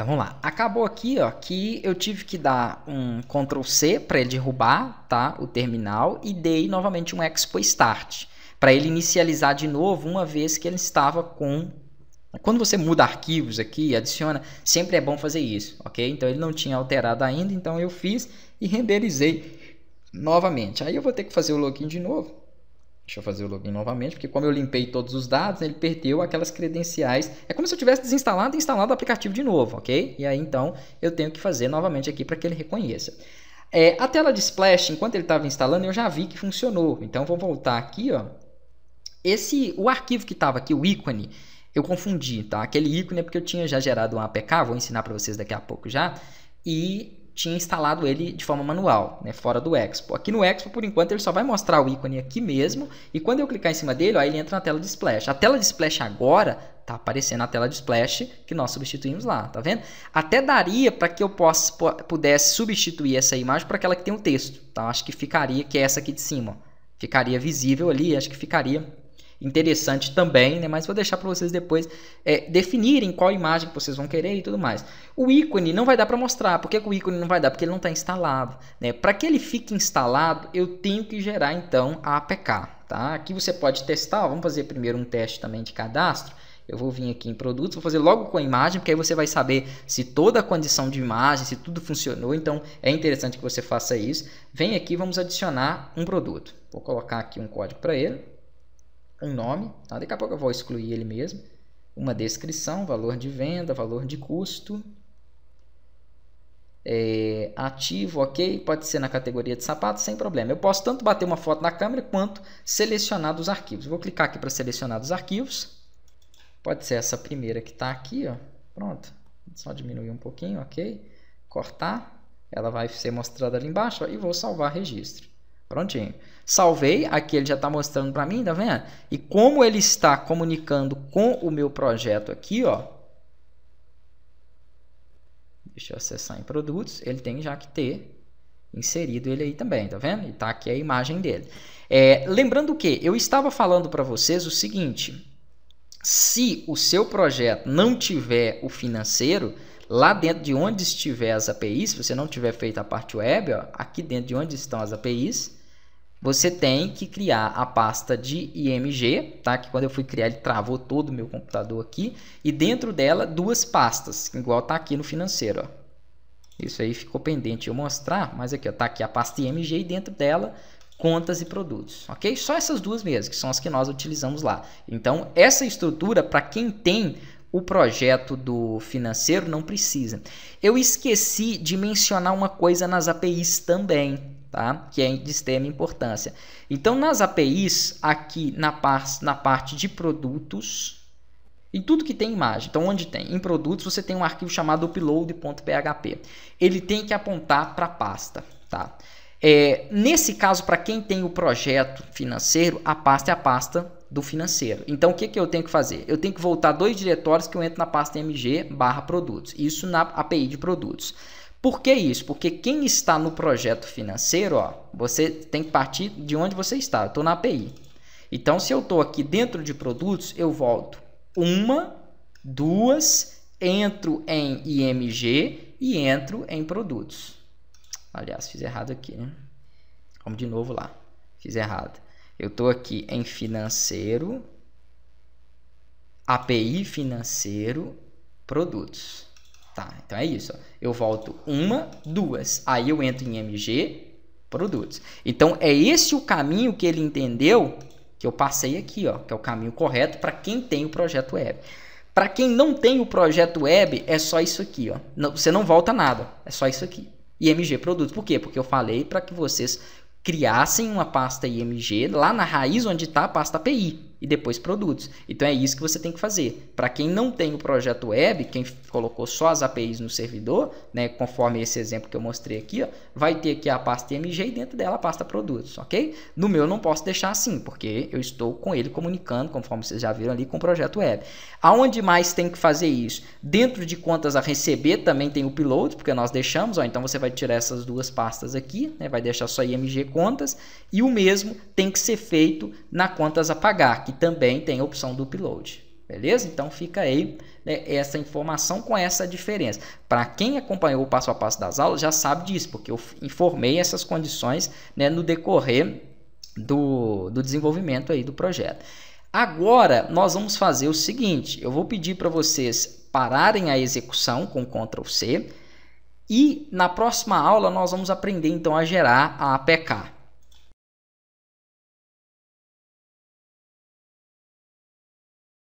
Então vamos lá. Acabou aqui, ó, que eu tive que dar um Ctrl C para ele derrubar, tá, o terminal e dei novamente um Expo Start para ele inicializar de novo, uma vez que ele estava com quando você muda arquivos aqui, adiciona, sempre é bom fazer isso, ok? Então ele não tinha alterado ainda, então eu fiz e renderizei novamente. Aí eu vou ter que fazer o login de novo Deixa eu fazer o login novamente, porque como eu limpei todos os dados, ele perdeu aquelas credenciais. É como se eu tivesse desinstalado e instalado o aplicativo de novo, ok? E aí então eu tenho que fazer novamente aqui para que ele reconheça. É, a tela de splash, enquanto ele estava instalando, eu já vi que funcionou. Então vou voltar aqui, ó. Esse, o arquivo que estava aqui, o ícone, eu confundi, tá? Aquele ícone é porque eu tinha já gerado um APK, vou ensinar para vocês daqui a pouco já. E tinha instalado ele de forma manual, né, fora do Expo. Aqui no Expo, por enquanto, ele só vai mostrar o ícone aqui mesmo, e quando eu clicar em cima dele, ó, ele entra na tela de Splash. A tela de Splash agora tá aparecendo a tela de Splash que nós substituímos lá, tá vendo? Até daria para que eu possa, pudesse substituir essa imagem para aquela que tem um texto, tá? Acho que ficaria, que é essa aqui de cima, ó. Ficaria visível ali, acho que ficaria interessante também, né? mas vou deixar para vocês depois é, definirem qual imagem que vocês vão querer e tudo mais. O ícone não vai dar para mostrar. Por que, o ícone não vai dar? Porque ele não está instalado. Né? Para que ele fique instalado, eu tenho que gerar então a APK. Tá? Aqui você pode testar, ó, vamos fazer primeiro um teste também de cadastro. Eu vou vir aqui em produtos, vou fazer logo com a imagem, porque aí você vai saber se toda a condição de imagem, se tudo funcionou. Então é interessante que você faça isso. Vem aqui, vamos adicionar um produto. Vou colocar aqui um código para ele um nome, tá? daqui a pouco eu vou excluir ele mesmo, uma descrição, valor de venda, valor de custo, é, ativo, ok, pode ser na categoria de sapato, sem problema. Eu posso tanto bater uma foto na câmera quanto selecionar dos arquivos. Vou clicar aqui para selecionar dos arquivos. Pode ser essa primeira que está aqui, ó. pronto. Só diminuir um pouquinho, ok. Cortar, ela vai ser mostrada ali embaixo ó, e vou salvar registro. Prontinho. Salvei, aqui ele já está mostrando para mim, tá vendo? E como ele está comunicando com o meu projeto aqui, ó. Deixa eu acessar em produtos, ele tem já que ter inserido ele aí também, tá vendo? E tá aqui a imagem dele. É, lembrando que eu estava falando para vocês o seguinte: se o seu projeto não tiver o financeiro, lá dentro de onde estiver as APIs, se você não tiver feito a parte web, ó, aqui dentro de onde estão as APIs, você tem que criar a pasta de IMG, tá? Que quando eu fui criar ele travou todo o meu computador aqui e dentro dela duas pastas, igual tá aqui no financeiro, ó. Isso aí ficou pendente eu mostrar, mas aqui ó, tá aqui a pasta IMG e dentro dela contas e produtos, ok? Só essas duas mesmo, que são as que nós utilizamos lá. Então, essa estrutura, para quem tem o projeto do financeiro, não precisa. Eu esqueci de mencionar uma coisa nas APIs também, tá? que é de extrema importância. Então, nas APIs, aqui na, par na parte de produtos, em tudo que tem imagem. Então, onde tem? Em produtos, você tem um arquivo chamado upload.php. Ele tem que apontar para a pasta. Tá? É, nesse caso, para quem tem o projeto financeiro, a pasta é a pasta do financeiro. Então, o que, que eu tenho que fazer? Eu tenho que voltar dois diretórios que eu entro na pasta mg barra produtos. Isso na API de produtos. Por que isso? Porque quem está no projeto financeiro, ó, você tem que partir de onde você está. Eu estou na API. Então, se eu estou aqui dentro de produtos, eu volto uma, duas, entro em IMG e entro em produtos. Aliás, fiz errado aqui, né? Vamos de novo lá. Fiz errado. Eu estou aqui em financeiro, API financeiro, produtos. Tá, então é isso. Eu volto uma, duas. Aí eu entro em MG, produtos. Então é esse o caminho que ele entendeu que eu passei aqui, ó, que é o caminho correto para quem tem o projeto web. Para quem não tem o projeto web, é só isso aqui, ó. Não, você não volta nada, é só isso aqui. IMG produtos. Por quê? Porque eu falei para que vocês criassem uma pasta IMG lá na raiz onde está a pasta API e depois produtos. Então é isso que você tem que fazer. Para quem não tem o projeto web, quem colocou só as APIs no servidor, né, conforme esse exemplo que eu mostrei aqui, ó, vai ter aqui a pasta IMG e dentro dela a pasta produtos, ok? No meu eu não posso deixar assim, porque eu estou com ele comunicando, conforme vocês já viram ali, com o projeto web. Aonde mais tem que fazer isso? Dentro de contas a receber também tem o upload, porque nós deixamos, ó, então você vai tirar essas duas pastas aqui, né, vai deixar só IMG contas, e o mesmo tem que ser feito na contas a pagar, Aqui também tem a opção do upload. Beleza? Então fica aí né, essa informação com essa diferença. Para quem acompanhou o passo a passo das aulas já sabe disso, porque eu informei essas condições né, no decorrer do, do desenvolvimento aí do projeto. Agora nós vamos fazer o seguinte: eu vou pedir para vocês pararem a execução com Ctrl C e na próxima aula nós vamos aprender então a gerar a APK.